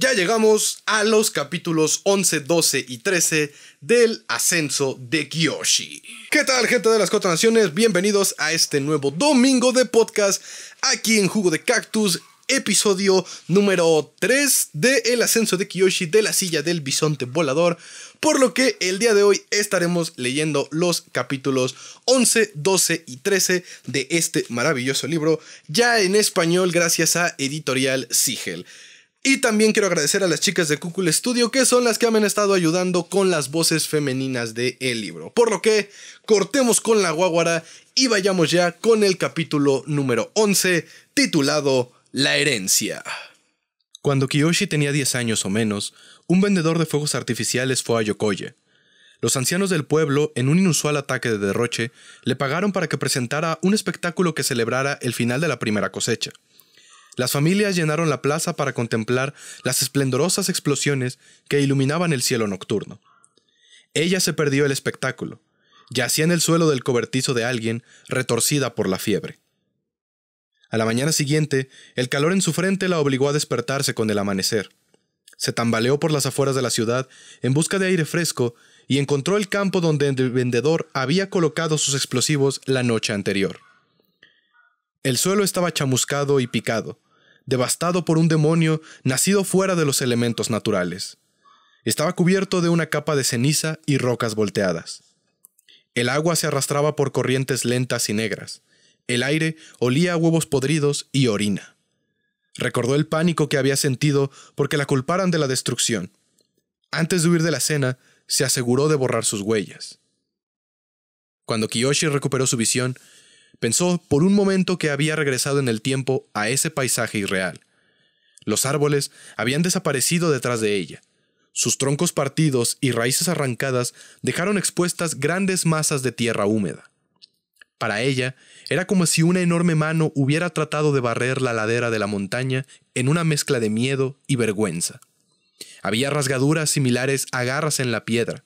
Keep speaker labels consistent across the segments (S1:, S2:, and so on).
S1: Ya llegamos a los capítulos 11, 12 y 13 del ascenso de Kiyoshi. ¿Qué tal gente de las cuatro naciones? Bienvenidos a este nuevo domingo de podcast aquí en Jugo de Cactus, episodio número 3 de El ascenso de Kiyoshi de la silla del bisonte volador. Por lo que el día de hoy estaremos leyendo los capítulos 11, 12 y 13 de este maravilloso libro, ya en español gracias a Editorial Sigel. Y también quiero agradecer a las chicas de Kukul Studio, que son las que me han estado ayudando con las voces femeninas del el libro. Por lo que, cortemos con la guaguara y vayamos ya con el capítulo número 11, titulado La herencia. Cuando Kiyoshi tenía 10 años o menos, un vendedor de fuegos artificiales fue a Yokoye. Los ancianos del pueblo, en un inusual ataque de derroche, le pagaron para que presentara un espectáculo que celebrara el final de la primera cosecha. Las familias llenaron la plaza para contemplar las esplendorosas explosiones que iluminaban el cielo nocturno. Ella se perdió el espectáculo. Yacía en el suelo del cobertizo de alguien, retorcida por la fiebre. A la mañana siguiente, el calor en su frente la obligó a despertarse con el amanecer. Se tambaleó por las afueras de la ciudad en busca de aire fresco y encontró el campo donde el vendedor había colocado sus explosivos la noche anterior. El suelo estaba chamuscado y picado, devastado por un demonio nacido fuera de los elementos naturales. Estaba cubierto de una capa de ceniza y rocas volteadas. El agua se arrastraba por corrientes lentas y negras. El aire olía a huevos podridos y orina. Recordó el pánico que había sentido porque la culparan de la destrucción. Antes de huir de la cena, se aseguró de borrar sus huellas. Cuando Kiyoshi recuperó su visión, Pensó por un momento que había regresado en el tiempo a ese paisaje irreal. Los árboles habían desaparecido detrás de ella. Sus troncos partidos y raíces arrancadas dejaron expuestas grandes masas de tierra húmeda. Para ella, era como si una enorme mano hubiera tratado de barrer la ladera de la montaña en una mezcla de miedo y vergüenza. Había rasgaduras similares a garras en la piedra.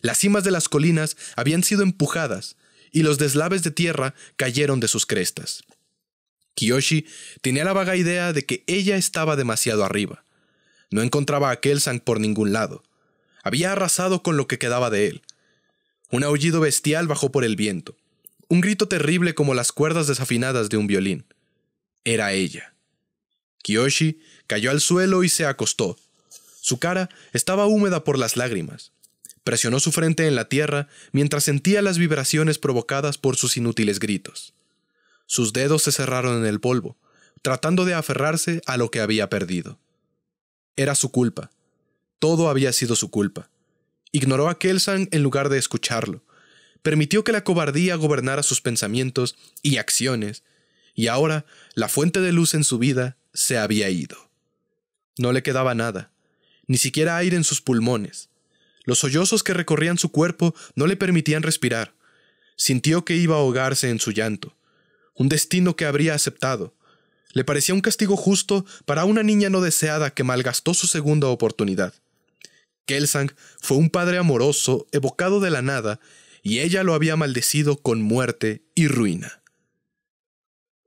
S1: Las cimas de las colinas habían sido empujadas, y los deslaves de tierra cayeron de sus crestas. Kiyoshi tenía la vaga idea de que ella estaba demasiado arriba. No encontraba a Kelsang por ningún lado. Había arrasado con lo que quedaba de él. Un aullido bestial bajó por el viento. Un grito terrible como las cuerdas desafinadas de un violín. Era ella. Kiyoshi cayó al suelo y se acostó. Su cara estaba húmeda por las lágrimas presionó su frente en la tierra mientras sentía las vibraciones provocadas por sus inútiles gritos. Sus dedos se cerraron en el polvo, tratando de aferrarse a lo que había perdido. Era su culpa. Todo había sido su culpa. Ignoró a Kelsan en lugar de escucharlo. Permitió que la cobardía gobernara sus pensamientos y acciones, y ahora la fuente de luz en su vida se había ido. No le quedaba nada, ni siquiera aire en sus pulmones. Los sollozos que recorrían su cuerpo no le permitían respirar. Sintió que iba a ahogarse en su llanto. Un destino que habría aceptado. Le parecía un castigo justo para una niña no deseada que malgastó su segunda oportunidad. Kelsang fue un padre amoroso, evocado de la nada, y ella lo había maldecido con muerte y ruina.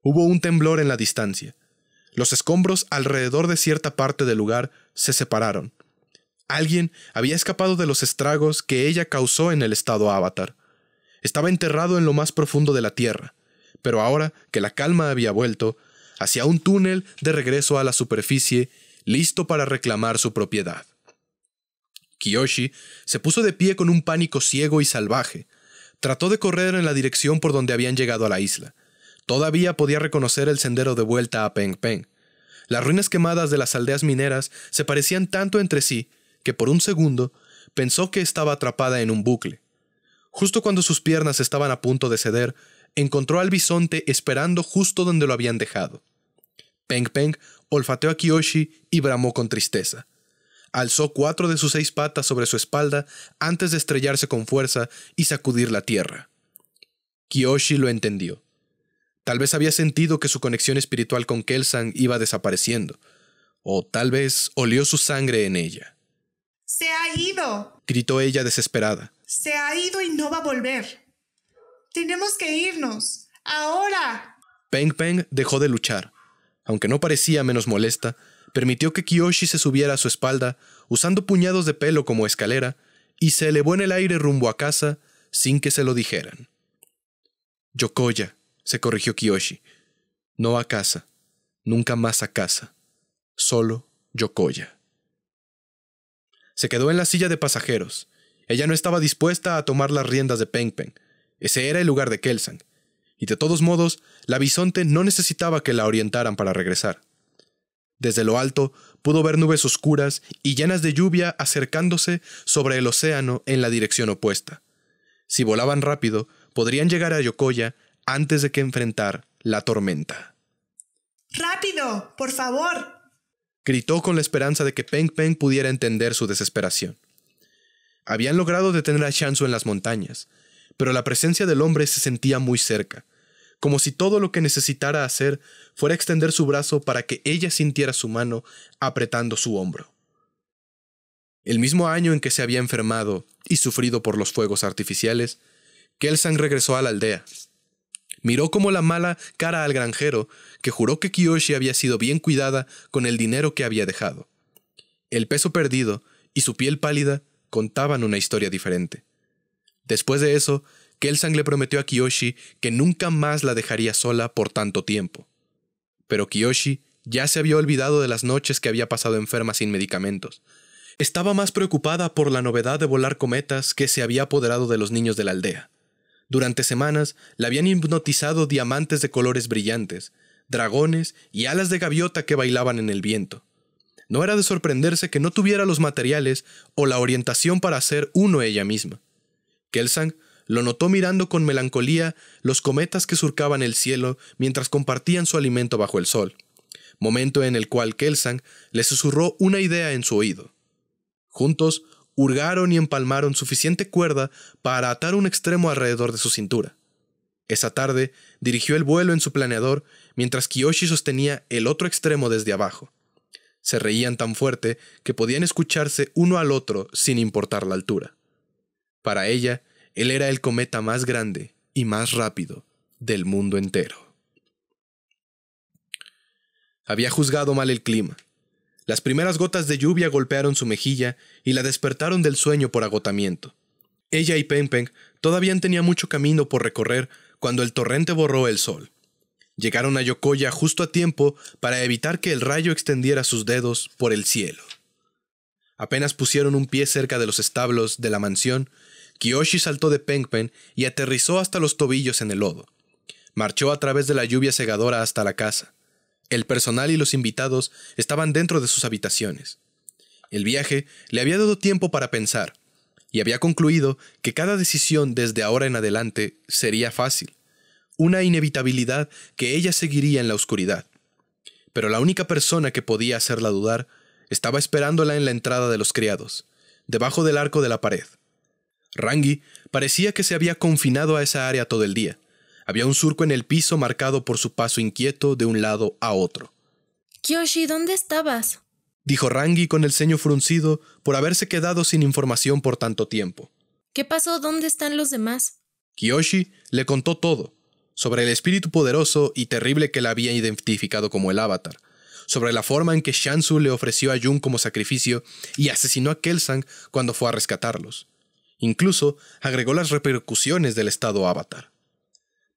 S1: Hubo un temblor en la distancia. Los escombros alrededor de cierta parte del lugar se separaron, Alguien había escapado de los estragos que ella causó en el estado avatar. Estaba enterrado en lo más profundo de la tierra, pero ahora que la calma había vuelto, hacía un túnel de regreso a la superficie, listo para reclamar su propiedad. Kiyoshi se puso de pie con un pánico ciego y salvaje. Trató de correr en la dirección por donde habían llegado a la isla. Todavía podía reconocer el sendero de vuelta a Peng Peng. Las ruinas quemadas de las aldeas mineras se parecían tanto entre sí que por un segundo pensó que estaba atrapada en un bucle. Justo cuando sus piernas estaban a punto de ceder, encontró al bisonte esperando justo donde lo habían dejado. Peng Peng olfateó a Kiyoshi y bramó con tristeza. Alzó cuatro de sus seis patas sobre su espalda antes de estrellarse con fuerza y sacudir la tierra. Kiyoshi lo entendió. Tal vez había sentido que su conexión espiritual con Kelsang iba desapareciendo, o tal vez olió su sangre en ella.
S2: Se ha ido,
S1: gritó ella desesperada.
S2: Se ha ido y no va a volver. Tenemos que irnos. Ahora.
S1: Peng Peng dejó de luchar. Aunque no parecía menos molesta, permitió que Kiyoshi se subiera a su espalda, usando puñados de pelo como escalera, y se elevó en el aire rumbo a casa sin que se lo dijeran. Yokoya, se corrigió Kiyoshi. No a casa. Nunca más a casa. Solo Yokoya se quedó en la silla de pasajeros. Ella no estaba dispuesta a tomar las riendas de Peng Ese era el lugar de Kelsang. Y de todos modos, la bisonte no necesitaba que la orientaran para regresar. Desde lo alto pudo ver nubes oscuras y llenas de lluvia acercándose sobre el océano en la dirección opuesta. Si volaban rápido, podrían llegar a Yokoya antes de que enfrentar la tormenta.
S2: ¡Rápido! ¡Por favor!
S1: Gritó con la esperanza de que Peng Peng pudiera entender su desesperación. Habían logrado detener a Shansu en las montañas, pero la presencia del hombre se sentía muy cerca, como si todo lo que necesitara hacer fuera extender su brazo para que ella sintiera su mano apretando su hombro. El mismo año en que se había enfermado y sufrido por los fuegos artificiales, Kelsang regresó a la aldea, Miró como la mala cara al granjero, que juró que Kiyoshi había sido bien cuidada con el dinero que había dejado. El peso perdido y su piel pálida contaban una historia diferente. Después de eso, Kelsang le prometió a Kiyoshi que nunca más la dejaría sola por tanto tiempo. Pero Kiyoshi ya se había olvidado de las noches que había pasado enferma sin medicamentos. Estaba más preocupada por la novedad de volar cometas que se había apoderado de los niños de la aldea. Durante semanas la habían hipnotizado diamantes de colores brillantes, dragones y alas de gaviota que bailaban en el viento. No era de sorprenderse que no tuviera los materiales o la orientación para hacer uno ella misma. Kelsang lo notó mirando con melancolía los cometas que surcaban el cielo mientras compartían su alimento bajo el sol, momento en el cual Kelsang le susurró una idea en su oído. Juntos hurgaron y empalmaron suficiente cuerda para atar un extremo alrededor de su cintura. Esa tarde, dirigió el vuelo en su planeador mientras Kiyoshi sostenía el otro extremo desde abajo. Se reían tan fuerte que podían escucharse uno al otro sin importar la altura. Para ella, él era el cometa más grande y más rápido del mundo entero. Había juzgado mal el clima. Las primeras gotas de lluvia golpearon su mejilla y la despertaron del sueño por agotamiento. Ella y Peng Peng todavía tenían mucho camino por recorrer cuando el torrente borró el sol. Llegaron a Yokoya justo a tiempo para evitar que el rayo extendiera sus dedos por el cielo. Apenas pusieron un pie cerca de los establos de la mansión, Kiyoshi saltó de Peng y aterrizó hasta los tobillos en el lodo. Marchó a través de la lluvia segadora hasta la casa. El personal y los invitados estaban dentro de sus habitaciones. El viaje le había dado tiempo para pensar, y había concluido que cada decisión desde ahora en adelante sería fácil, una inevitabilidad que ella seguiría en la oscuridad. Pero la única persona que podía hacerla dudar estaba esperándola en la entrada de los criados, debajo del arco de la pared. Rangi parecía que se había confinado a esa área todo el día, había un surco en el piso marcado por su paso inquieto de un lado a otro.
S3: Kyoshi, ¿dónde estabas?
S1: dijo Rangi con el ceño fruncido por haberse quedado sin información por tanto tiempo.
S3: ¿Qué pasó? ¿Dónde están los demás?
S1: Kyoshi le contó todo, sobre el espíritu poderoso y terrible que la había identificado como el avatar, sobre la forma en que Shansu le ofreció a Jun como sacrificio y asesinó a Kelsang cuando fue a rescatarlos. Incluso agregó las repercusiones del estado avatar.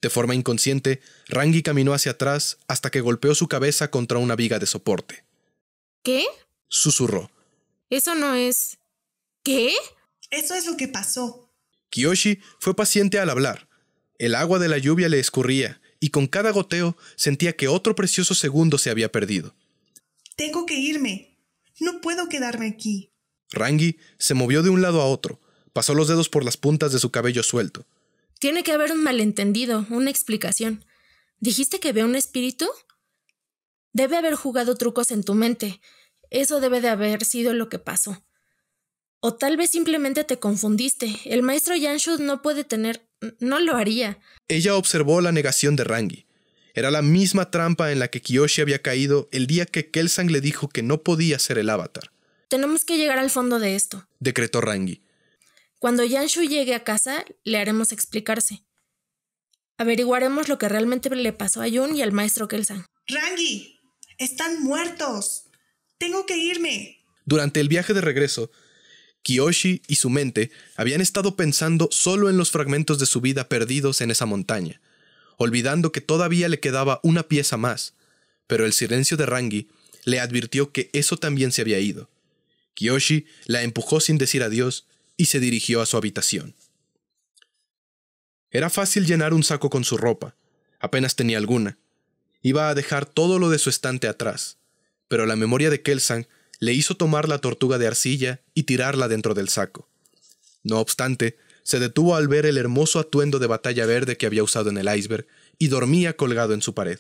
S1: De forma inconsciente, Rangi caminó hacia atrás hasta que golpeó su cabeza contra una viga de soporte. ¿Qué? susurró.
S2: Eso no es... ¿Qué? Eso es lo que pasó.
S1: Kiyoshi fue paciente al hablar. El agua de la lluvia le escurría y con cada goteo sentía que otro precioso segundo se había perdido.
S2: Tengo que irme. No puedo
S3: quedarme aquí.
S1: Rangi se movió de un lado a otro, pasó los dedos por las puntas de su cabello suelto.
S3: Tiene que haber un malentendido, una explicación. ¿Dijiste que ve un espíritu? Debe haber jugado trucos en tu mente. Eso debe de haber sido lo que pasó. O tal vez simplemente te confundiste. El maestro Yanshu no puede tener... no lo haría.
S1: Ella observó la negación de Rangi. Era la misma trampa en la que Kiyoshi había caído el día que Kelsang le dijo que no podía ser el avatar.
S3: Tenemos que llegar al fondo de esto,
S1: decretó Rangi.
S3: Cuando Yanshu llegue a casa, le haremos explicarse. Averiguaremos lo que realmente le pasó a Yun y al maestro Kelsang. Rangi, están muertos. Tengo que irme.
S1: Durante el viaje de regreso, Kiyoshi y su mente habían estado pensando solo en los fragmentos de su vida perdidos en esa montaña, olvidando que todavía le quedaba una pieza más, pero el silencio de Rangi le advirtió que eso también se había ido. Kiyoshi la empujó sin decir adiós y se dirigió a su habitación. Era fácil llenar un saco con su ropa, apenas tenía alguna. Iba a dejar todo lo de su estante atrás, pero la memoria de Kelsang le hizo tomar la tortuga de arcilla y tirarla dentro del saco. No obstante, se detuvo al ver el hermoso atuendo de batalla verde que había usado en el iceberg y dormía colgado en su pared.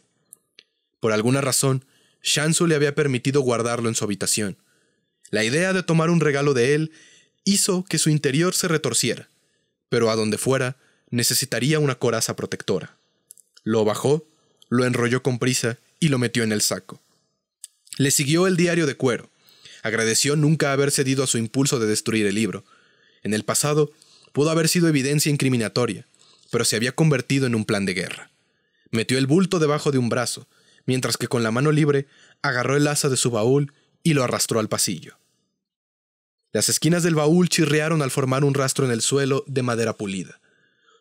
S1: Por alguna razón, Shansu le había permitido guardarlo en su habitación. La idea de tomar un regalo de él hizo que su interior se retorciera, pero a donde fuera necesitaría una coraza protectora. Lo bajó, lo enrolló con prisa y lo metió en el saco. Le siguió el diario de cuero. Agradeció nunca haber cedido a su impulso de destruir el libro. En el pasado pudo haber sido evidencia incriminatoria, pero se había convertido en un plan de guerra. Metió el bulto debajo de un brazo, mientras que con la mano libre agarró el asa de su baúl y lo arrastró al pasillo. Las esquinas del baúl chirriaron al formar un rastro en el suelo de madera pulida.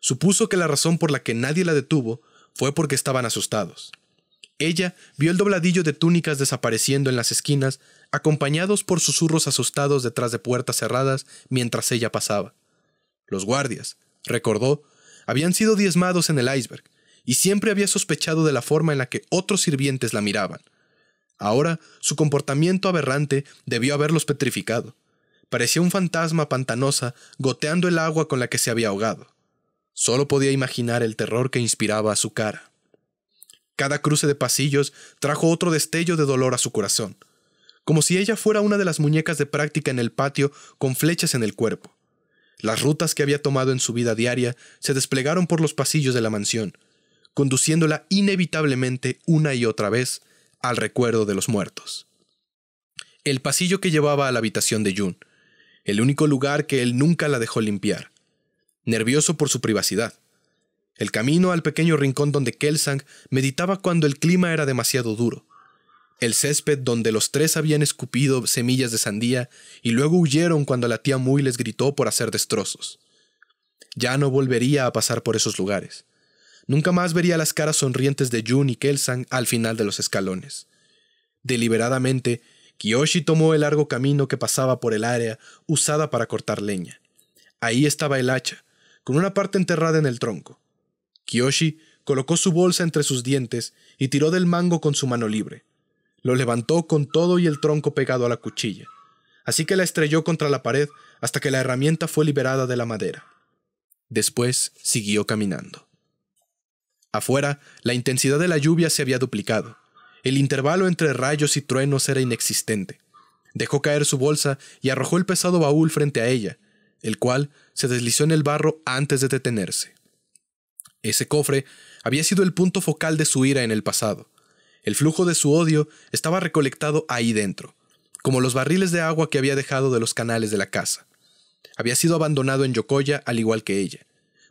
S1: Supuso que la razón por la que nadie la detuvo fue porque estaban asustados. Ella vio el dobladillo de túnicas desapareciendo en las esquinas, acompañados por susurros asustados detrás de puertas cerradas mientras ella pasaba. Los guardias, recordó, habían sido diezmados en el iceberg, y siempre había sospechado de la forma en la que otros sirvientes la miraban. Ahora su comportamiento aberrante debió haberlos petrificado parecía un fantasma pantanosa goteando el agua con la que se había ahogado. Solo podía imaginar el terror que inspiraba a su cara. Cada cruce de pasillos trajo otro destello de dolor a su corazón, como si ella fuera una de las muñecas de práctica en el patio con flechas en el cuerpo. Las rutas que había tomado en su vida diaria se desplegaron por los pasillos de la mansión, conduciéndola inevitablemente una y otra vez al recuerdo de los muertos. El pasillo que llevaba a la habitación de June, el único lugar que él nunca la dejó limpiar, nervioso por su privacidad. El camino al pequeño rincón donde Kelsang meditaba cuando el clima era demasiado duro. El césped donde los tres habían escupido semillas de sandía y luego huyeron cuando la tía Muy les gritó por hacer destrozos. Ya no volvería a pasar por esos lugares. Nunca más vería las caras sonrientes de Jun y Kelsang al final de los escalones. Deliberadamente, Kiyoshi tomó el largo camino que pasaba por el área usada para cortar leña. Ahí estaba el hacha, con una parte enterrada en el tronco. Kiyoshi colocó su bolsa entre sus dientes y tiró del mango con su mano libre. Lo levantó con todo y el tronco pegado a la cuchilla, así que la estrelló contra la pared hasta que la herramienta fue liberada de la madera. Después siguió caminando. Afuera, la intensidad de la lluvia se había duplicado, el intervalo entre rayos y truenos era inexistente. Dejó caer su bolsa y arrojó el pesado baúl frente a ella, el cual se deslizó en el barro antes de detenerse. Ese cofre había sido el punto focal de su ira en el pasado. El flujo de su odio estaba recolectado ahí dentro, como los barriles de agua que había dejado de los canales de la casa. Había sido abandonado en Yokoya al igual que ella,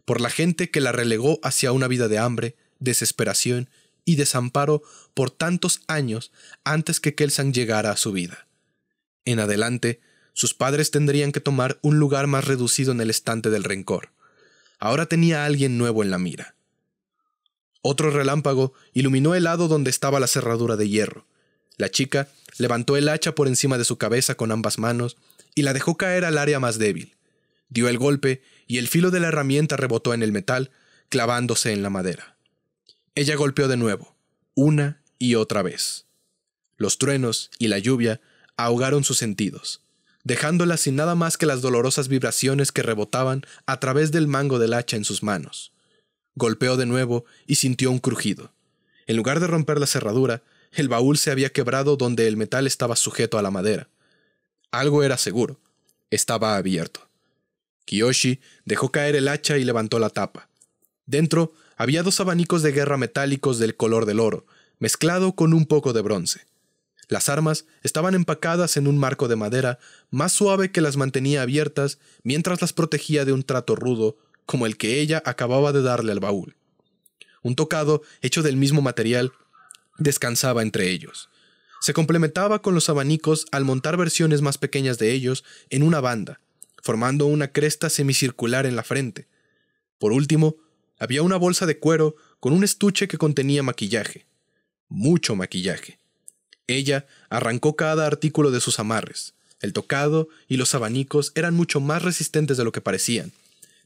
S1: por la gente que la relegó hacia una vida de hambre, desesperación y desamparo por tantos años antes que Kelsan llegara a su vida. En adelante, sus padres tendrían que tomar un lugar más reducido en el estante del rencor. Ahora tenía a alguien nuevo en la mira. Otro relámpago iluminó el lado donde estaba la cerradura de hierro. La chica levantó el hacha por encima de su cabeza con ambas manos y la dejó caer al área más débil. Dio el golpe y el filo de la herramienta rebotó en el metal, clavándose en la madera. Ella golpeó de nuevo, una y otra vez. Los truenos y la lluvia ahogaron sus sentidos, dejándola sin nada más que las dolorosas vibraciones que rebotaban a través del mango del hacha en sus manos. Golpeó de nuevo y sintió un crujido. En lugar de romper la cerradura, el baúl se había quebrado donde el metal estaba sujeto a la madera. Algo era seguro. Estaba abierto. Kiyoshi dejó caer el hacha y levantó la tapa. Dentro había dos abanicos de guerra metálicos del color del oro, mezclado con un poco de bronce. Las armas estaban empacadas en un marco de madera más suave que las mantenía abiertas mientras las protegía de un trato rudo como el que ella acababa de darle al baúl. Un tocado hecho del mismo material descansaba entre ellos. Se complementaba con los abanicos al montar versiones más pequeñas de ellos en una banda, formando una cresta semicircular en la frente. Por último, había una bolsa de cuero con un estuche que contenía maquillaje. Mucho maquillaje. Ella arrancó cada artículo de sus amarres. El tocado y los abanicos eran mucho más resistentes de lo que parecían.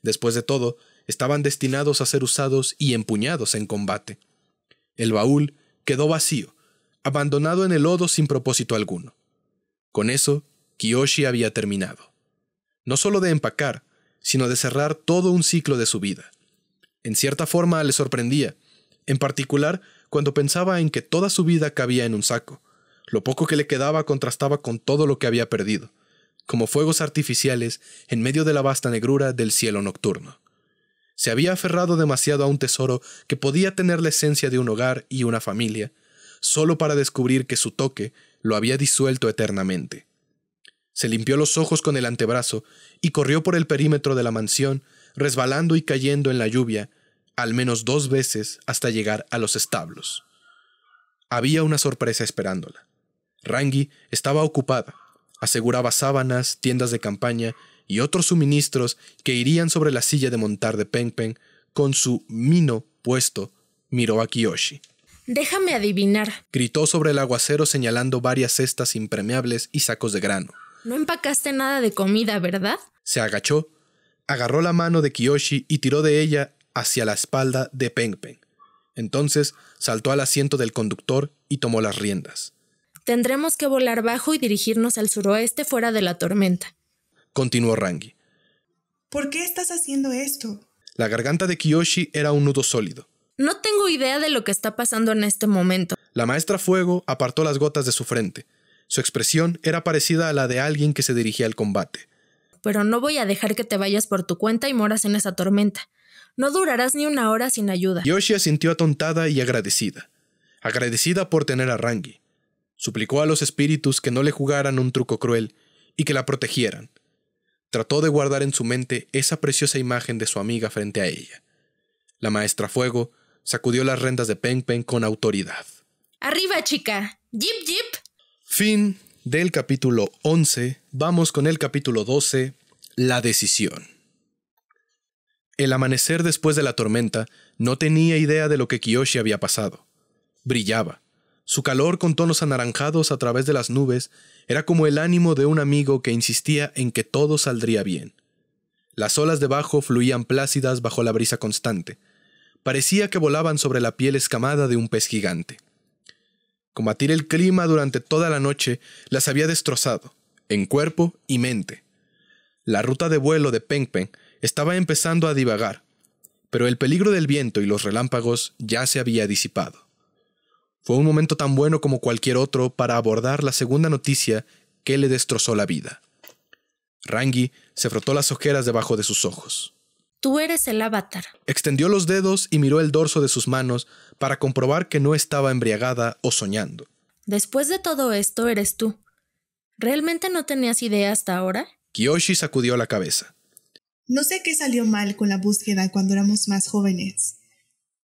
S1: Después de todo, estaban destinados a ser usados y empuñados en combate. El baúl quedó vacío, abandonado en el lodo sin propósito alguno. Con eso, Kiyoshi había terminado. No solo de empacar, sino de cerrar todo un ciclo de su vida en cierta forma, le sorprendía, en particular cuando pensaba en que toda su vida cabía en un saco. Lo poco que le quedaba contrastaba con todo lo que había perdido, como fuegos artificiales en medio de la vasta negrura del cielo nocturno. Se había aferrado demasiado a un tesoro que podía tener la esencia de un hogar y una familia, solo para descubrir que su toque lo había disuelto eternamente. Se limpió los ojos con el antebrazo y corrió por el perímetro de la mansión resbalando y cayendo en la lluvia, al menos dos veces hasta llegar a los establos. Había una sorpresa esperándola. Rangi estaba ocupada, aseguraba sábanas, tiendas de campaña y otros suministros que irían sobre la silla de montar de Peng Peng con su mino puesto, miró a Kiyoshi.
S3: Déjame adivinar,
S1: gritó sobre el aguacero señalando varias cestas impermeables y sacos de grano.
S3: No empacaste nada de comida, ¿verdad?
S1: Se agachó agarró la mano de Kiyoshi y tiró de ella hacia la espalda de Peng Peng. Entonces saltó al asiento del conductor y tomó las riendas.
S3: Tendremos que volar bajo y dirigirnos al suroeste fuera de la tormenta.
S1: Continuó Rangi.
S3: ¿Por qué estás haciendo esto?
S1: La garganta de Kiyoshi era un nudo sólido.
S3: No tengo idea de lo que está pasando en este momento.
S1: La maestra Fuego apartó las gotas de su frente. Su expresión era parecida a la de alguien que se dirigía al combate
S3: pero no voy a dejar que te vayas por tu cuenta y moras en esa tormenta. No durarás ni una hora sin ayuda.
S1: Yoshi sintió atontada y agradecida. Agradecida por tener a Rangi. Suplicó a los espíritus que no le jugaran un truco cruel y que la protegieran. Trató de guardar en su mente esa preciosa imagen de su amiga frente a ella. La maestra Fuego sacudió las rendas de Peng Peng con autoridad.
S3: ¡Arriba, chica! ¡Jip, jip!
S1: Fin del capítulo 11, vamos con el capítulo 12, la decisión. El amanecer después de la tormenta no tenía idea de lo que Kiyoshi había pasado. Brillaba. Su calor con tonos anaranjados a través de las nubes era como el ánimo de un amigo que insistía en que todo saldría bien. Las olas debajo fluían plácidas bajo la brisa constante. Parecía que volaban sobre la piel escamada de un pez gigante. Combatir el clima durante toda la noche las había destrozado, en cuerpo y mente. La ruta de vuelo de Peng Peng estaba empezando a divagar, pero el peligro del viento y los relámpagos ya se había disipado. Fue un momento tan bueno como cualquier otro para abordar la segunda noticia que le destrozó la vida. Rangi se frotó las ojeras debajo de sus ojos.
S3: Tú eres el avatar.
S1: Extendió los dedos y miró el dorso de sus manos para comprobar que no estaba embriagada o soñando.
S3: Después de todo esto, eres tú. ¿Realmente no tenías idea hasta ahora?
S1: Kiyoshi sacudió la cabeza.
S3: No sé qué salió mal con la búsqueda
S2: cuando éramos más jóvenes,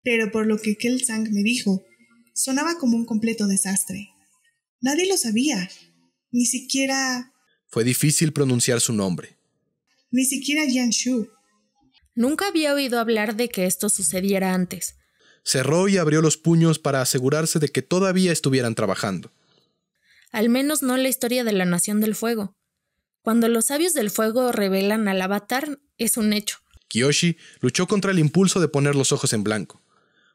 S2: pero por lo que Kelsang me dijo, sonaba como un completo desastre. Nadie lo sabía. Ni siquiera...
S1: Fue difícil pronunciar su nombre.
S3: Ni siquiera Yan Shu. Nunca había oído hablar de que esto sucediera antes.
S1: Cerró y abrió los puños para asegurarse de que todavía estuvieran trabajando.
S3: Al menos no la historia de la Nación del Fuego. Cuando los sabios del fuego revelan al avatar, es un hecho.
S1: Kiyoshi luchó contra el impulso de poner los ojos en blanco.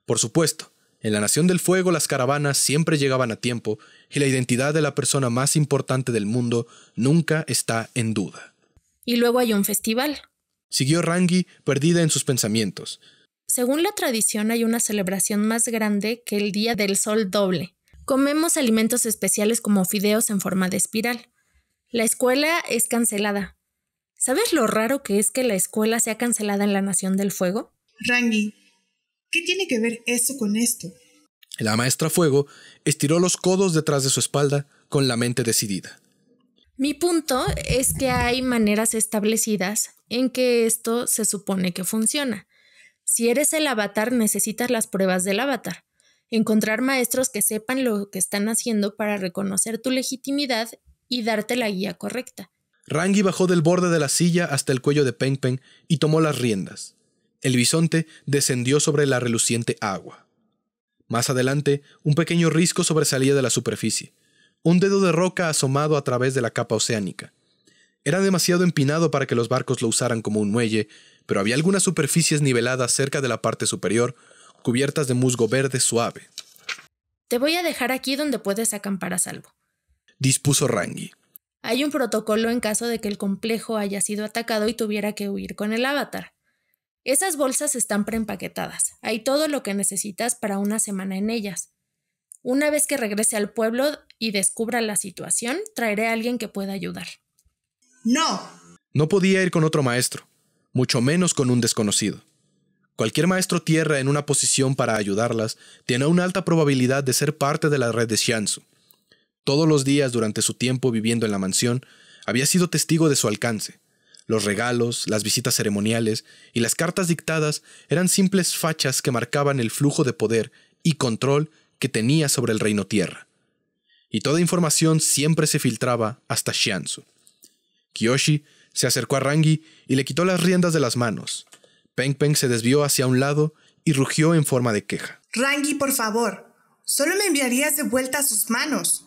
S1: Por supuesto, en la Nación del Fuego las caravanas siempre llegaban a tiempo y la identidad de la persona más importante del mundo nunca está en duda.
S3: Y luego hay un festival.
S1: Siguió Rangi, perdida en sus pensamientos.
S3: Según la tradición hay una celebración más grande que el Día del Sol Doble. Comemos alimentos especiales como fideos en forma de espiral. La escuela es cancelada. ¿Sabes lo raro que es que la escuela sea cancelada en la Nación del Fuego? Rangi, ¿qué tiene que ver eso con esto?
S1: La maestra Fuego estiró los codos detrás de su espalda con la mente decidida.
S3: Mi punto es que hay maneras establecidas en que esto se supone que funciona. Si eres el avatar, necesitas las pruebas del avatar. Encontrar maestros que sepan lo que están haciendo para reconocer tu legitimidad y darte la guía correcta.
S1: Rangi bajó del borde de la silla hasta el cuello de Peng Peng y tomó las riendas. El bisonte descendió sobre la reluciente agua. Más adelante, un pequeño risco sobresalía de la superficie un dedo de roca asomado a través de la capa oceánica. Era demasiado empinado para que los barcos lo usaran como un muelle, pero había algunas superficies niveladas cerca de la parte superior, cubiertas de musgo verde suave.
S3: Te voy a dejar aquí donde puedes acampar a salvo,
S1: dispuso Rangi.
S3: Hay un protocolo en caso de que el complejo haya sido atacado y tuviera que huir con el avatar. Esas bolsas están preempaquetadas. Hay todo lo que necesitas para una semana en ellas. Una vez que regrese al pueblo y descubra la situación, traeré a alguien que pueda ayudar.
S2: No.
S1: No podía ir con otro maestro, mucho menos con un desconocido. Cualquier maestro tierra en una posición para ayudarlas tiene una alta probabilidad de ser parte de la red de Shansu. Todos los días durante su tiempo viviendo en la mansión, había sido testigo de su alcance. Los regalos, las visitas ceremoniales y las cartas dictadas eran simples fachas que marcaban el flujo de poder y control que tenía sobre el reino tierra. Y toda información siempre se filtraba hasta Shiansu. Kiyoshi se acercó a Rangi y le quitó las riendas de las manos. Peng Peng se desvió hacia un lado y rugió en forma de queja.
S2: Rangi, por favor, solo me enviarías de vuelta a sus manos.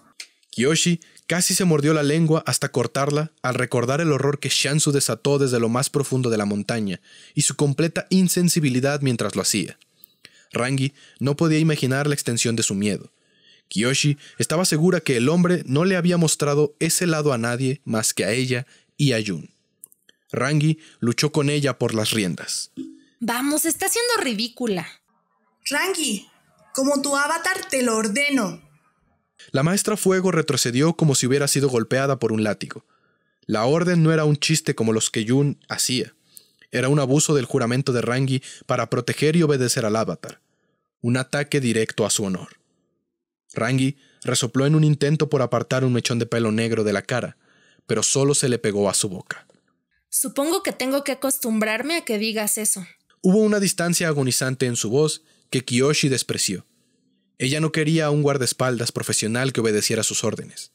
S1: Kiyoshi casi se mordió la lengua hasta cortarla al recordar el horror que Shansu desató desde lo más profundo de la montaña y su completa insensibilidad mientras lo hacía. Rangi no podía imaginar la extensión de su miedo. Kiyoshi estaba segura que el hombre no le había mostrado ese lado a nadie más que a ella y a Jun. Rangi luchó con ella por las riendas.
S3: Vamos, está siendo ridícula. Rangi, como tu avatar te lo ordeno.
S1: La maestra fuego retrocedió como si hubiera sido golpeada por un látigo. La orden no era un chiste como los que Jun hacía. Era un abuso del juramento de Rangi para proteger y obedecer al avatar un ataque directo a su honor. Rangi resopló en un intento por apartar un mechón de pelo negro de la cara, pero solo se le pegó a su boca.
S3: Supongo que tengo que acostumbrarme a que digas eso.
S1: Hubo una distancia agonizante en su voz que Kiyoshi despreció. Ella no quería a un guardaespaldas profesional que obedeciera sus órdenes.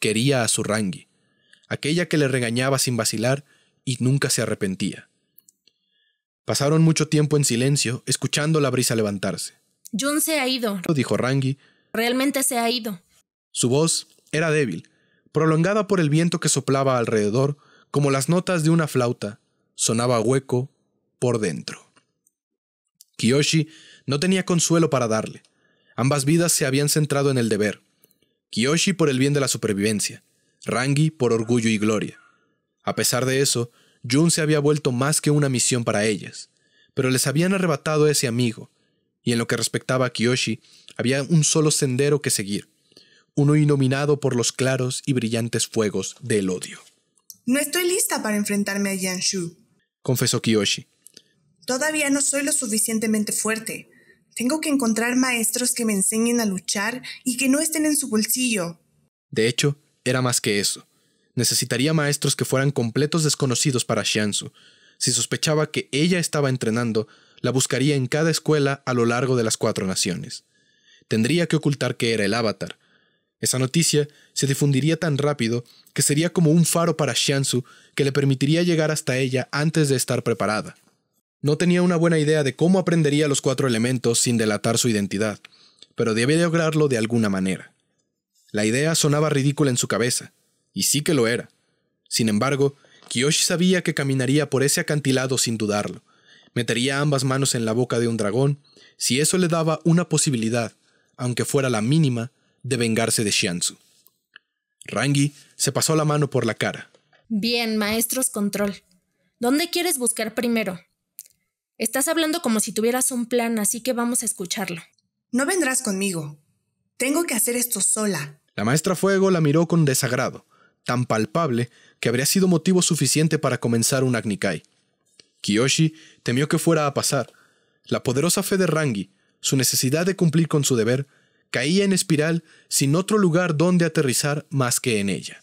S1: Quería a su Rangi, aquella que le regañaba sin vacilar y nunca se arrepentía. Pasaron mucho tiempo en silencio, escuchando la brisa levantarse.
S3: Jun se ha ido,
S1: dijo Rangi.
S3: Realmente se ha ido.
S1: Su voz era débil, prolongada por el viento que soplaba alrededor, como las notas de una flauta, sonaba hueco por dentro. Kiyoshi no tenía consuelo para darle. Ambas vidas se habían centrado en el deber. Kiyoshi por el bien de la supervivencia, Rangi por orgullo y gloria. A pesar de eso, Jun se había vuelto más que una misión para ellas, pero les habían arrebatado ese amigo, y en lo que respectaba a Kiyoshi, había un solo sendero que seguir, uno iluminado por los claros y brillantes fuegos del odio.
S2: No estoy lista para enfrentarme a Yanshu,
S1: confesó Kiyoshi.
S2: Todavía no soy lo suficientemente fuerte. Tengo que encontrar maestros que me enseñen a luchar y que no estén en su bolsillo.
S1: De hecho, era más que eso. Necesitaría maestros que fueran completos desconocidos para Shiansu. Si sospechaba que ella estaba entrenando, la buscaría en cada escuela a lo largo de las cuatro naciones. Tendría que ocultar que era el avatar. Esa noticia se difundiría tan rápido que sería como un faro para Shansu que le permitiría llegar hasta ella antes de estar preparada. No tenía una buena idea de cómo aprendería los cuatro elementos sin delatar su identidad, pero debía lograrlo de alguna manera. La idea sonaba ridícula en su cabeza, y sí que lo era. Sin embargo, Kyoshi sabía que caminaría por ese acantilado sin dudarlo, metería ambas manos en la boca de un dragón, si eso le daba una posibilidad, aunque fuera la mínima, de vengarse de Shiansu. Rangi se pasó la mano por la cara.
S3: Bien, maestros control. ¿Dónde quieres buscar primero? Estás hablando como si tuvieras un plan, así que vamos a escucharlo. No vendrás conmigo. Tengo que hacer esto sola.
S1: La maestra Fuego la miró con desagrado, tan palpable que habría sido motivo suficiente para comenzar un Agnikai. Kiyoshi temió que fuera a pasar. La poderosa fe de Rangi, su necesidad de cumplir con su deber, caía en espiral sin otro lugar donde aterrizar más que en ella.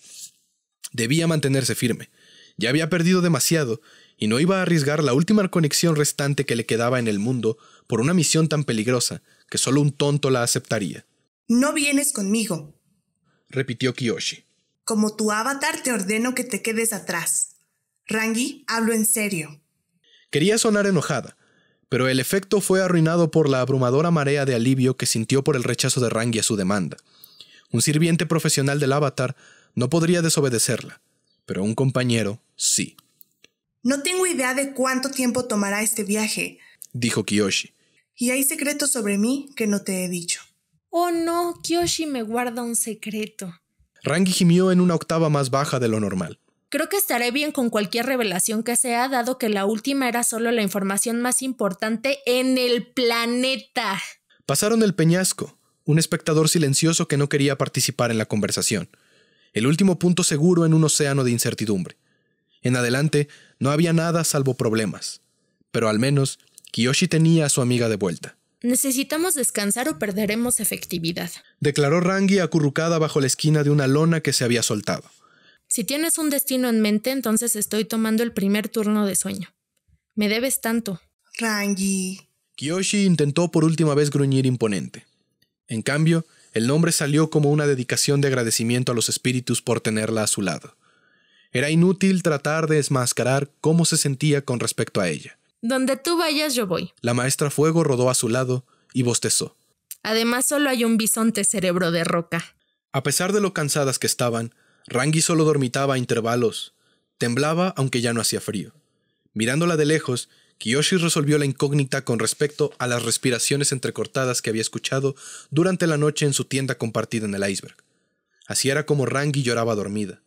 S1: Debía mantenerse firme. Ya había perdido demasiado y no iba a arriesgar la última conexión restante que le quedaba en el mundo por una misión tan peligrosa que solo un tonto la aceptaría.
S2: No vienes conmigo,
S1: repitió Kiyoshi.
S2: Como tu avatar te ordeno que te quedes atrás. Rangi, hablo en serio.
S1: Quería sonar enojada, pero el efecto fue arruinado por la abrumadora marea de alivio que sintió por el rechazo de Rangi a su demanda. Un sirviente profesional del avatar no podría desobedecerla, pero un compañero sí.
S2: No tengo idea de cuánto tiempo tomará este viaje,
S1: dijo Kiyoshi.
S2: Y hay secretos sobre mí que no te he dicho. Oh no,
S3: Kiyoshi me guarda un secreto.
S1: Rangi gimió en una octava más baja de lo normal.
S3: Creo que estaré bien con cualquier revelación que sea, dado que la última era solo la información más importante en el planeta.
S1: Pasaron el peñasco, un espectador silencioso que no quería participar en la conversación. El último punto seguro en un océano de incertidumbre. En adelante, no había nada salvo problemas. Pero al menos, Kiyoshi tenía a su amiga de vuelta.
S3: Necesitamos descansar o perderemos efectividad,
S1: declaró Rangi acurrucada bajo la esquina de una lona que se había soltado.
S3: Si tienes un destino en mente, entonces estoy tomando el primer turno de sueño. Me debes tanto. Rangi.
S1: Kiyoshi intentó por última vez gruñir imponente. En cambio, el nombre salió como una dedicación de agradecimiento a los espíritus por tenerla a su lado. Era inútil tratar de desmascarar cómo se sentía con respecto a ella.
S3: Donde tú vayas, yo voy.
S1: La maestra Fuego rodó a su lado y bostezó.
S3: Además, solo hay un bisonte cerebro de roca.
S1: A pesar de lo cansadas que estaban, Rangi solo dormitaba a intervalos. Temblaba aunque ya no hacía frío. Mirándola de lejos, Kiyoshi resolvió la incógnita con respecto a las respiraciones entrecortadas que había escuchado durante la noche en su tienda compartida en el iceberg. Así era como Rangi lloraba dormida.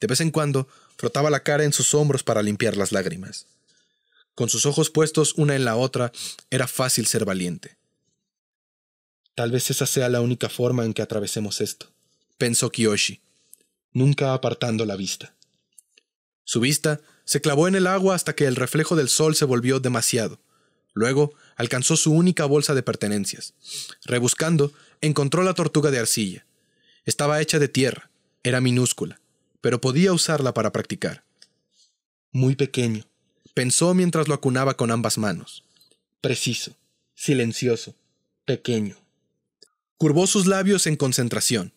S1: De vez en cuando, frotaba la cara en sus hombros para limpiar las lágrimas. Con sus ojos puestos una en la otra, era fácil ser valiente. Tal vez esa sea la única forma en que atravesemos esto, pensó Kiyoshi nunca apartando la vista. Su vista se clavó en el agua hasta que el reflejo del sol se volvió demasiado. Luego alcanzó su única bolsa de pertenencias. Rebuscando, encontró la tortuga de arcilla. Estaba hecha de tierra, era minúscula, pero podía usarla para practicar. Muy pequeño, pensó mientras lo acunaba con ambas manos. Preciso, silencioso, pequeño. Curvó sus labios en concentración.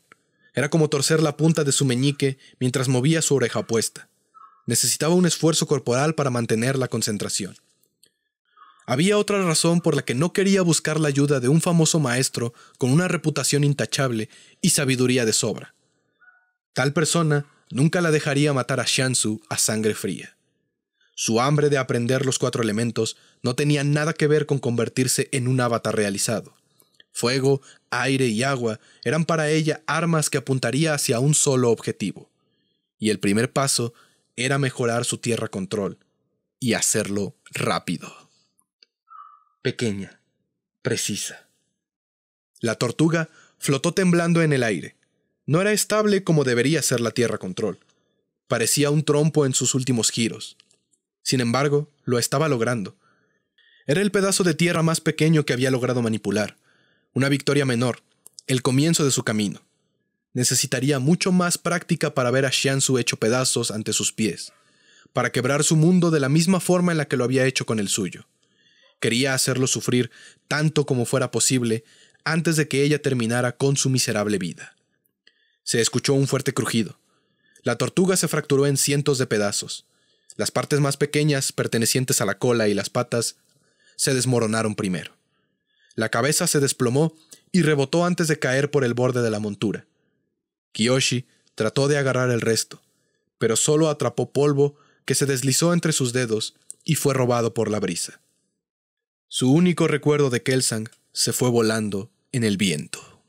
S1: Era como torcer la punta de su meñique mientras movía su oreja puesta. Necesitaba un esfuerzo corporal para mantener la concentración. Había otra razón por la que no quería buscar la ayuda de un famoso maestro con una reputación intachable y sabiduría de sobra. Tal persona nunca la dejaría matar a Shansu a sangre fría. Su hambre de aprender los cuatro elementos no tenía nada que ver con convertirse en un avatar realizado fuego, aire y agua eran para ella armas que apuntaría hacia un solo objetivo. Y el primer paso era mejorar su tierra control y hacerlo rápido. Pequeña, precisa. La tortuga flotó temblando en el aire. No era estable como debería ser la tierra control. Parecía un trompo en sus últimos giros. Sin embargo, lo estaba logrando. Era el pedazo de tierra más pequeño que había logrado manipular una victoria menor, el comienzo de su camino. Necesitaría mucho más práctica para ver a Shansu hecho pedazos ante sus pies, para quebrar su mundo de la misma forma en la que lo había hecho con el suyo. Quería hacerlo sufrir tanto como fuera posible antes de que ella terminara con su miserable vida. Se escuchó un fuerte crujido. La tortuga se fracturó en cientos de pedazos. Las partes más pequeñas, pertenecientes a la cola y las patas, se desmoronaron primero. La cabeza se desplomó y rebotó antes de caer por el borde de la montura. Kiyoshi trató de agarrar el resto, pero solo atrapó polvo que se deslizó entre sus dedos y fue robado por la brisa. Su único recuerdo de Kelsang se fue volando en el viento.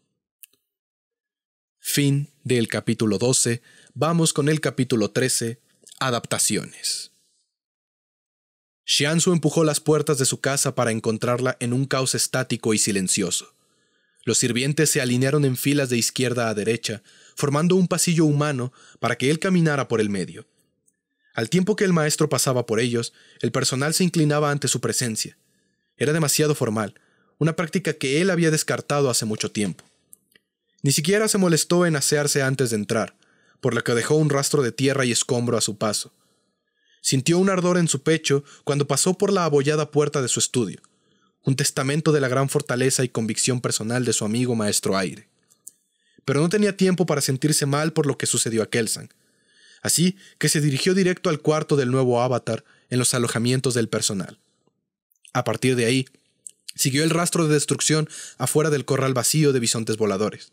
S1: Fin del capítulo 12. Vamos con el capítulo 13, Adaptaciones. Xianzu empujó las puertas de su casa para encontrarla en un caos estático y silencioso. Los sirvientes se alinearon en filas de izquierda a derecha, formando un pasillo humano para que él caminara por el medio. Al tiempo que el maestro pasaba por ellos, el personal se inclinaba ante su presencia. Era demasiado formal, una práctica que él había descartado hace mucho tiempo. Ni siquiera se molestó en asearse antes de entrar, por lo que dejó un rastro de tierra y escombro a su paso. Sintió un ardor en su pecho cuando pasó por la abollada puerta de su estudio, un testamento de la gran fortaleza y convicción personal de su amigo maestro aire. Pero no tenía tiempo para sentirse mal por lo que sucedió a Kelsang, así que se dirigió directo al cuarto del nuevo avatar en los alojamientos del personal. A partir de ahí, siguió el rastro de destrucción afuera del corral vacío de bisontes voladores.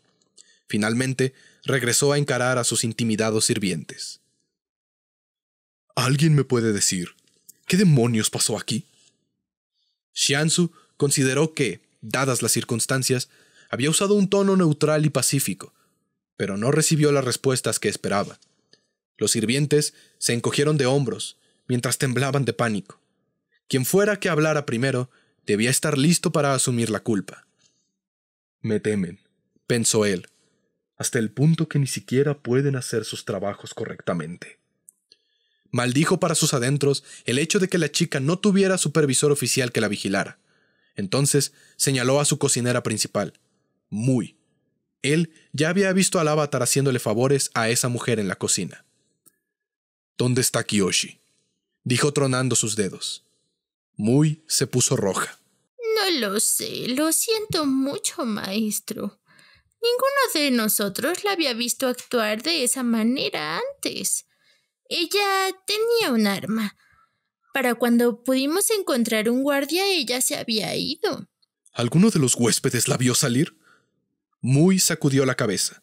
S1: Finalmente, regresó a encarar a sus intimidados sirvientes. ¿Alguien me puede decir qué demonios pasó aquí? Xiansu consideró que, dadas las circunstancias, había usado un tono neutral y pacífico, pero no recibió las respuestas que esperaba. Los sirvientes se encogieron de hombros, mientras temblaban de pánico. Quien fuera que hablara primero, debía estar listo para asumir la culpa. Me temen, pensó él, hasta el punto que ni siquiera pueden hacer sus trabajos correctamente maldijo para sus adentros el hecho de que la chica no tuviera supervisor oficial que la vigilara. Entonces señaló a su cocinera principal. Muy. Él ya había visto al avatar haciéndole favores a esa mujer en la cocina. ¿Dónde está Kiyoshi? dijo tronando sus dedos. Muy se puso roja.
S3: No lo sé, lo siento mucho, maestro. Ninguno de nosotros la había visto actuar de esa manera antes. Ella tenía un arma. Para cuando pudimos encontrar un guardia, ella se había ido.
S1: ¿Alguno de los huéspedes la vio salir? Muy sacudió la cabeza.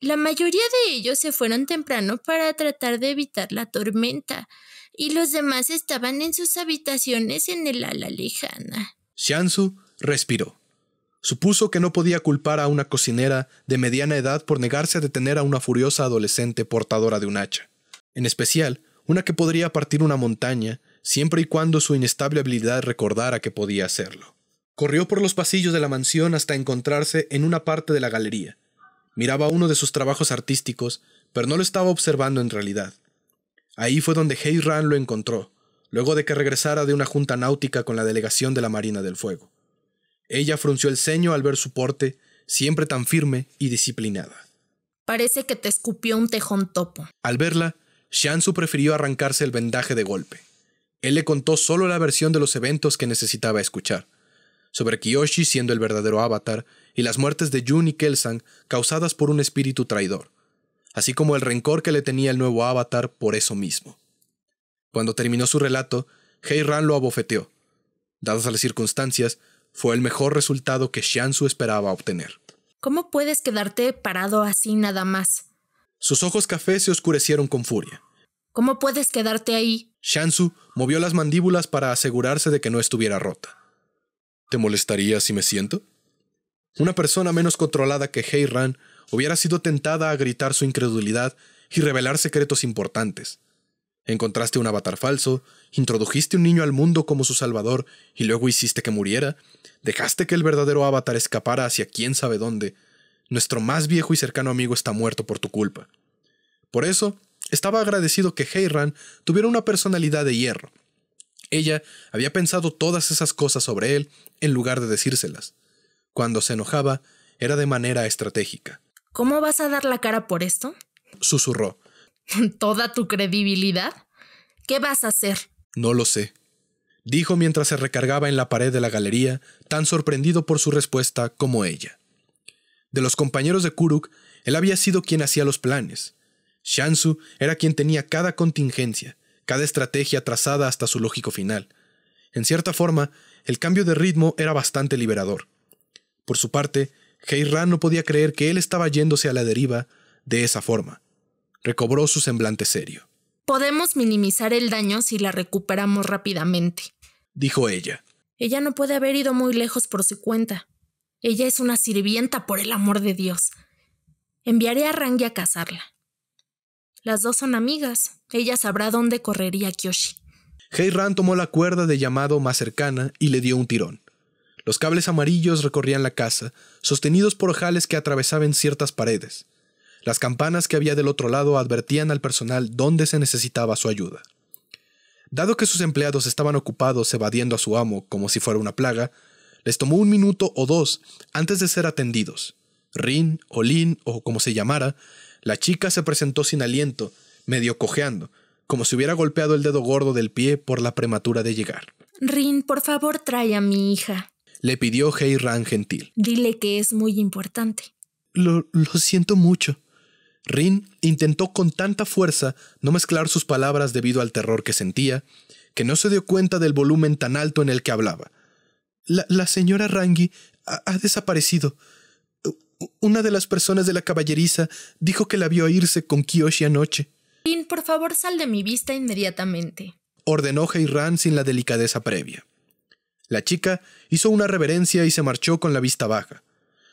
S3: La mayoría de ellos se fueron temprano para tratar de evitar la tormenta, y los demás estaban en sus habitaciones en el ala lejana.
S1: Shansu respiró. Supuso que no podía culpar a una cocinera de mediana edad por negarse a detener a una furiosa adolescente portadora de un hacha en especial una que podría partir una montaña, siempre y cuando su inestable habilidad recordara que podía hacerlo. Corrió por los pasillos de la mansión hasta encontrarse en una parte de la galería. Miraba uno de sus trabajos artísticos, pero no lo estaba observando en realidad. Ahí fue donde Heyran lo encontró, luego de que regresara de una junta náutica con la delegación de la Marina del Fuego. Ella frunció el ceño al ver su porte, siempre tan firme y disciplinada.
S3: Parece que te escupió un tejón topo.
S1: Al verla, Shansu prefirió arrancarse el vendaje de golpe. Él le contó solo la versión de los eventos que necesitaba escuchar, sobre Kiyoshi siendo el verdadero avatar y las muertes de Jun y Kelsang causadas por un espíritu traidor, así como el rencor que le tenía el nuevo avatar por eso mismo. Cuando terminó su relato, Heiran lo abofeteó. Dadas las circunstancias, fue el mejor resultado que Shansu esperaba obtener.
S3: ¿Cómo puedes quedarte parado así nada más?
S1: Sus ojos café se oscurecieron con furia.
S3: ¿Cómo puedes quedarte ahí?
S1: Shansu movió las mandíbulas para asegurarse de que no estuviera rota. ¿Te molestaría si me siento? Una persona menos controlada que Ran hubiera sido tentada a gritar su incredulidad y revelar secretos importantes. Encontraste un avatar falso, introdujiste un niño al mundo como su salvador y luego hiciste que muriera, dejaste que el verdadero avatar escapara hacia quién sabe dónde. Nuestro más viejo y cercano amigo está muerto por tu culpa. Por eso, estaba agradecido que Heyran tuviera una personalidad de hierro. Ella había pensado todas esas cosas sobre él en lugar de decírselas. Cuando se enojaba, era de manera estratégica.
S3: ¿Cómo vas a dar la cara por esto? susurró. ¿Toda tu credibilidad? ¿Qué vas a hacer?
S1: No lo sé, dijo mientras se recargaba en la pared de la galería, tan sorprendido por su respuesta como ella. De los compañeros de Kuruk, él había sido quien hacía los planes. Shansu era quien tenía cada contingencia, cada estrategia trazada hasta su lógico final. En cierta forma, el cambio de ritmo era bastante liberador. Por su parte, Ran no podía creer que él estaba yéndose a la deriva de esa forma. Recobró su semblante serio.
S3: Podemos minimizar el daño si la recuperamos rápidamente,
S1: dijo ella.
S3: Ella no puede haber ido muy lejos por su cuenta. Ella es una sirvienta, por el amor de Dios. Enviaré a Rangi a cazarla. Las dos son amigas. Ella sabrá dónde correría Kyoshi.
S1: Ran tomó la cuerda de llamado más cercana y le dio un tirón. Los cables amarillos recorrían la casa, sostenidos por ojales que atravesaban ciertas paredes. Las campanas que había del otro lado advertían al personal dónde se necesitaba su ayuda. Dado que sus empleados estaban ocupados evadiendo a su amo como si fuera una plaga, les tomó un minuto o dos antes de ser atendidos. Rin, Olin o como se llamara, la chica se presentó sin aliento, medio cojeando, como si hubiera golpeado el dedo gordo del pie por la prematura de llegar.
S3: Rin, por favor, trae a mi hija.
S1: Le pidió Hei Ran gentil.
S3: Dile que es muy importante.
S1: Lo, siento mucho. Rin intentó con tanta fuerza no mezclar sus palabras debido al terror que sentía, que no se dio cuenta del volumen tan alto en el que hablaba. La, señora Rangi ha desaparecido. Una de las personas de la caballeriza dijo que la vio irse con Kiyoshi anoche.
S3: por favor, sal de mi vista inmediatamente.
S1: Ordenó Heiran sin la delicadeza previa. La chica hizo una reverencia y se marchó con la vista baja.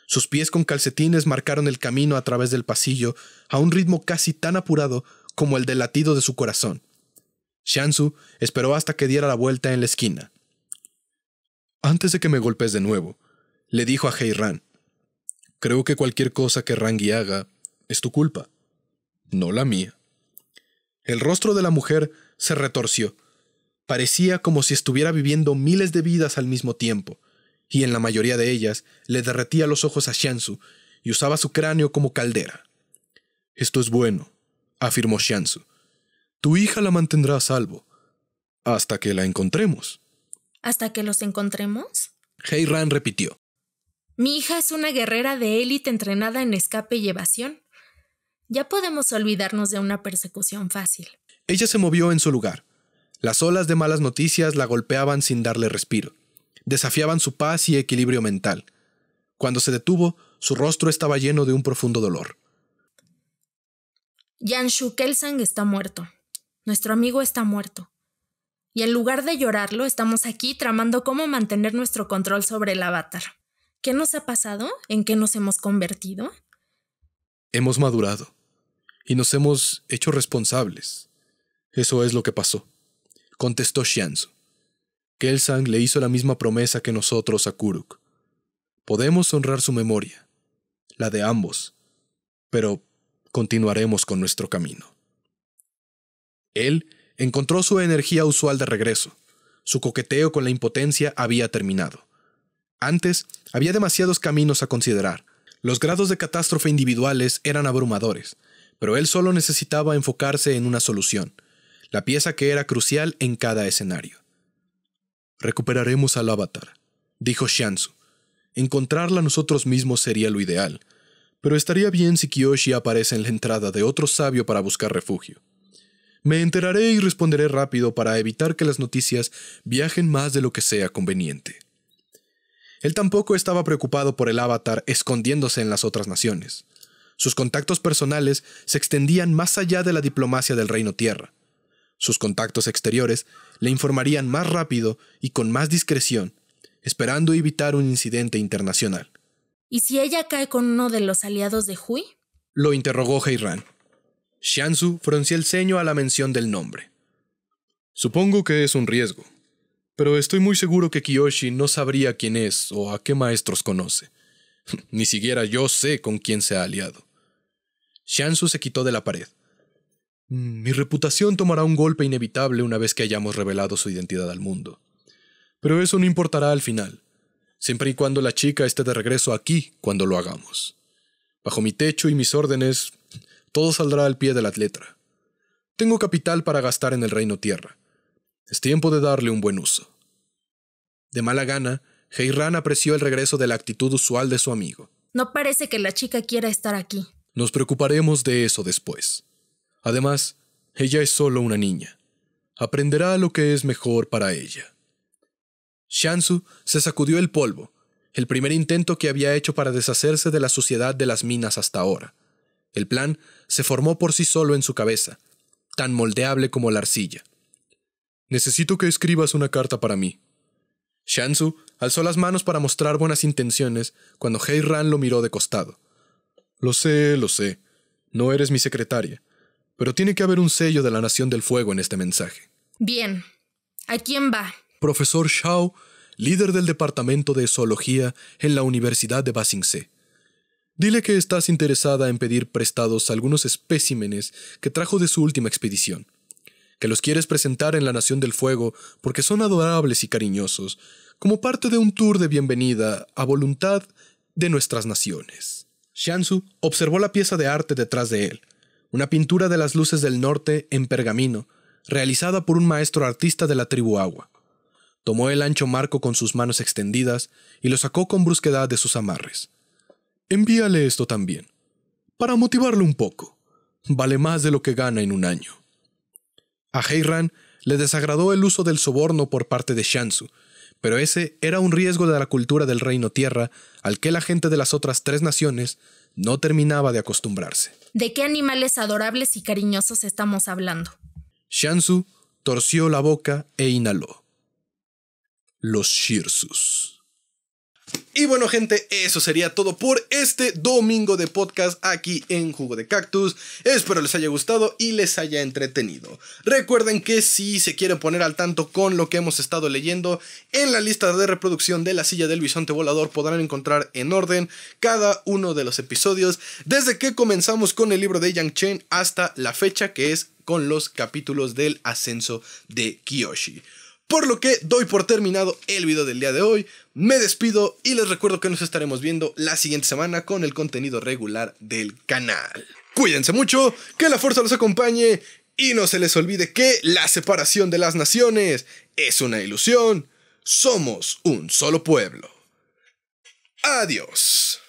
S1: Sus pies con calcetines marcaron el camino a través del pasillo a un ritmo casi tan apurado como el del latido de su corazón. Shansu esperó hasta que diera la vuelta en la esquina. Antes de que me golpes de nuevo, le dijo a Heiran, Creo que cualquier cosa que Rangi haga es tu culpa, no la mía. El rostro de la mujer se retorció. Parecía como si estuviera viviendo miles de vidas al mismo tiempo, y en la mayoría de ellas le derretía los ojos a Shansu y usaba su cráneo como caldera. Esto es bueno, afirmó Shansu. Tu hija la mantendrá a salvo. Hasta que la encontremos.
S3: ¿Hasta que los encontremos?
S1: Ran repitió.
S3: Mi hija es una guerrera de élite entrenada en escape y evasión. Ya podemos olvidarnos de una persecución fácil.
S1: Ella se movió en su lugar. Las olas de malas noticias la golpeaban sin darle respiro. Desafiaban su paz y equilibrio mental. Cuando se detuvo, su rostro estaba lleno de un profundo dolor.
S3: Yanshu Kelsang está muerto. Nuestro amigo está muerto. Y en lugar de llorarlo, estamos aquí tramando cómo mantener nuestro control sobre el avatar. ¿Qué nos ha pasado? ¿En qué nos hemos convertido?
S1: Hemos madurado y nos hemos hecho responsables. Eso es lo que pasó, contestó Shianzu. Kelsang le hizo la misma promesa que nosotros a Kuruk. Podemos honrar su memoria, la de ambos, pero continuaremos con nuestro camino. Él encontró su energía usual de regreso. Su coqueteo con la impotencia había terminado. Antes, había demasiados caminos a considerar. Los grados de catástrofe individuales eran abrumadores, pero él solo necesitaba enfocarse en una solución, la pieza que era crucial en cada escenario. Recuperaremos al avatar, dijo Shansu. Encontrarla nosotros mismos sería lo ideal, pero estaría bien si Kiyoshi aparece en la entrada de otro sabio para buscar refugio. Me enteraré y responderé rápido para evitar que las noticias viajen más de lo que sea conveniente. Él tampoco estaba preocupado por el avatar escondiéndose en las otras naciones. Sus contactos personales se extendían más allá de la diplomacia del Reino Tierra. Sus contactos exteriores le informarían más rápido y con más discreción, esperando evitar un incidente internacional.
S3: ¿Y si ella cae con uno de los aliados de Hui?
S1: Lo interrogó Heiran. Xiansu frunció el ceño a la mención del nombre. Supongo que es un riesgo, pero estoy muy seguro que Kiyoshi no sabría quién es o a qué maestros conoce. Ni siquiera yo sé con quién se ha aliado. Shansu se quitó de la pared. Mm, mi reputación tomará un golpe inevitable una vez que hayamos revelado su identidad al mundo. Pero eso no importará al final, siempre y cuando la chica esté de regreso aquí cuando lo hagamos. Bajo mi techo y mis órdenes, todo saldrá al pie de la letra. Tengo capital para gastar en el reino tierra. Es tiempo de darle un buen uso. De mala gana, Heiran apreció el regreso de la actitud usual de su amigo.
S3: No parece que la chica quiera estar aquí.
S1: Nos preocuparemos de eso después. Además, ella es solo una niña. Aprenderá lo que es mejor para ella. Shansu se sacudió el polvo, el primer intento que había hecho para deshacerse de la suciedad de las minas hasta ahora. El plan se formó por sí solo en su cabeza, tan moldeable como la arcilla. Necesito que escribas una carta para mí. Shansu alzó las manos para mostrar buenas intenciones cuando Hei Ran lo miró de costado. Lo sé, lo sé. No eres mi secretaria, pero tiene que haber un sello de la Nación del Fuego en este mensaje.
S3: Bien. ¿A quién va?
S1: Profesor Shao, líder del Departamento de Zoología en la Universidad de Basingse. Dile que estás interesada en pedir prestados algunos especímenes que trajo de su última expedición que los quieres presentar en la Nación del Fuego porque son adorables y cariñosos, como parte de un tour de bienvenida a voluntad de nuestras naciones. Shansu observó la pieza de arte detrás de él, una pintura de las luces del norte en pergamino, realizada por un maestro artista de la tribu Agua. Tomó el ancho marco con sus manos extendidas y lo sacó con brusquedad de sus amarres. Envíale esto también, para motivarlo un poco. Vale más de lo que gana en un año. A Heiran le desagradó el uso del soborno por parte de Shansu, pero ese era un riesgo de la cultura del Reino Tierra al que la gente de las otras tres naciones no terminaba de acostumbrarse.
S3: ¿De qué animales adorables y cariñosos estamos hablando?
S1: Shansu torció la boca e inhaló. Los Shirsus. Y bueno, gente, eso sería todo por este domingo de podcast aquí en Jugo de Cactus. Espero les haya gustado y les haya entretenido. Recuerden que si se quieren poner al tanto con lo que hemos estado leyendo, en la lista de reproducción de la silla del bisonte volador podrán encontrar en orden cada uno de los episodios, desde que comenzamos con el libro de Yang Chen hasta la fecha que es con los capítulos del ascenso de Kiyoshi. Por lo que doy por terminado el video del día de hoy. Me despido y les recuerdo que nos estaremos viendo la siguiente semana con el contenido regular del canal. Cuídense mucho, que la fuerza los acompañe y no se les olvide que la separación de las naciones es una ilusión. Somos un solo pueblo. Adiós.